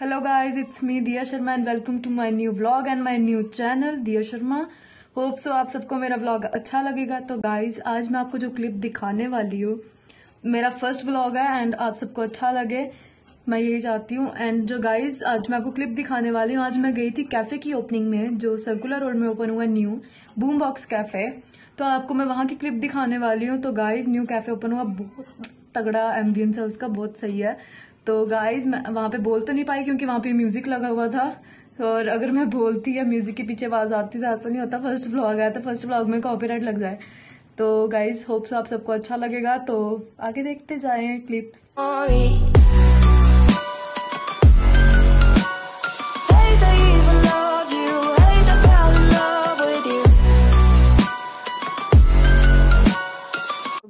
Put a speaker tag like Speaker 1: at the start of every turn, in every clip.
Speaker 1: hello guys it's me Diya Sharma and welcome to my new vlog and my new channel Diya Sharma hope so आप सबको मेरा vlog अच्छा लगेगा तो गाइस आज मैं आपको जो क्लिप दिखाने वाली हूँ मेरा फर्स्ट व्लॉग है एंड आप सबको अच्छा लगे मैं यही चाहती हूँ एंड जो गाइस आज मैं आपको क्लिप दिखाने वाली हूँ आज मैं गई थी कैफ़े की ओपनिंग में जो सर्कुलर रोड में ओपन हुआ न्यू बूम बॉक्स कैफ़े तो आपको मैं वहाँ की क्लिप दिखाने वाली हूँ तो गाइज न्यू कैफ़े ओपन हुआ बहुत तगड़ा एम्बियंस है उसका बहुत सही है तो गाइज मैं वहाँ पे बोल तो नहीं पाई क्योंकि वहाँ पे म्यूजिक लगा हुआ था और अगर मैं बोलती या म्यूजिक के पीछे आवाज आती तो ऐसा नहीं होता फर्स्ट ब्लॉग आया था फर्स्ट ब्लॉग में कॉपीराइट लग जाए तो गाइज होप्स आप सबको अच्छा लगेगा तो आगे देखते जाए क्लिप्स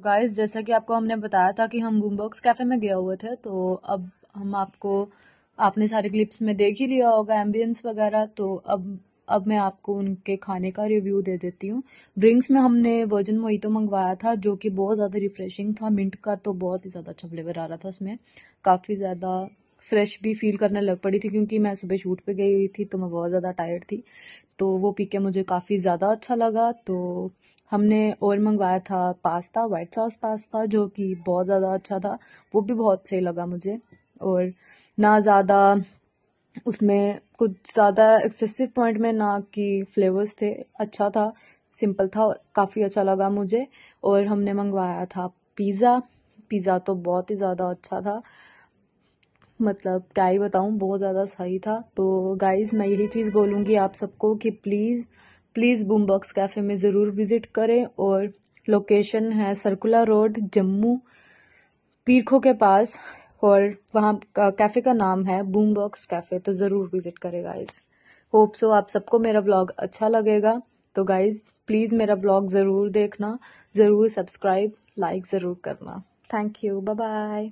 Speaker 2: गाइज जैसा कि आपको हमने बताया था कि हम बूमबॉक्स कैफ़े में गए हुए थे तो अब हम आपको आपने सारे क्लिप्स में देख ही लिया होगा एम्बियंस वगैरह तो अब अब मैं आपको उनके खाने का रिव्यू दे देती हूँ ड्रिंक्स में हमने वर्जन मोहितो मंगवाया था जो कि बहुत ज़्यादा रिफ़्रेशिंग था मिंट का तो बहुत ही ज़्यादा अच्छा फ्लेवर आ रहा था उसमें काफ़ी ज़्यादा फ्रेश भी फील करने लग पड़ी थी क्योंकि मैं सुबह शूट पे गई हुई थी तो मैं बहुत ज़्यादा टायर्ड थी तो वो पी के मुझे काफ़ी ज़्यादा अच्छा लगा तो हमने और मंगवाया था पास्ता वाइट सॉस पास्ता जो कि बहुत ज़्यादा अच्छा था वो भी बहुत सही लगा मुझे और ना ज़्यादा उसमें कुछ ज़्यादा एक्सेसिव पॉइंट में ना कि फ्लेवर्स थे अच्छा था सिंपल था और काफ़ी अच्छा लगा मुझे और हमने मंगवाया था पिज़्ज़ा पिज़्ज़ा तो बहुत ही ज़्यादा अच्छा था मतलब क्या ही बताऊँ बहुत ज़्यादा सही था तो गाइज़ मैं यही चीज़ बोलूँगी आप सबको कि प्लीज़ प्लीज़ बूमबॉक्स कैफ़े में ज़रूर विज़िट करें और लोकेशन है सर्कुलर रोड जम्मू पीरखों के पास और वहाँ कैफ़े का नाम है बूम बॉक्स कैफ़े तो ज़रूर विज़िट करें गाइज़ होप सो आप सबको मेरा व्लॉग अच्छा लगेगा तो गाइज़ प्लीज़ मेरा व्लॉग ज़रूर देखना ज़रूर सब्सक्राइब लाइक ज़रूर करना थैंक यू बाय बाय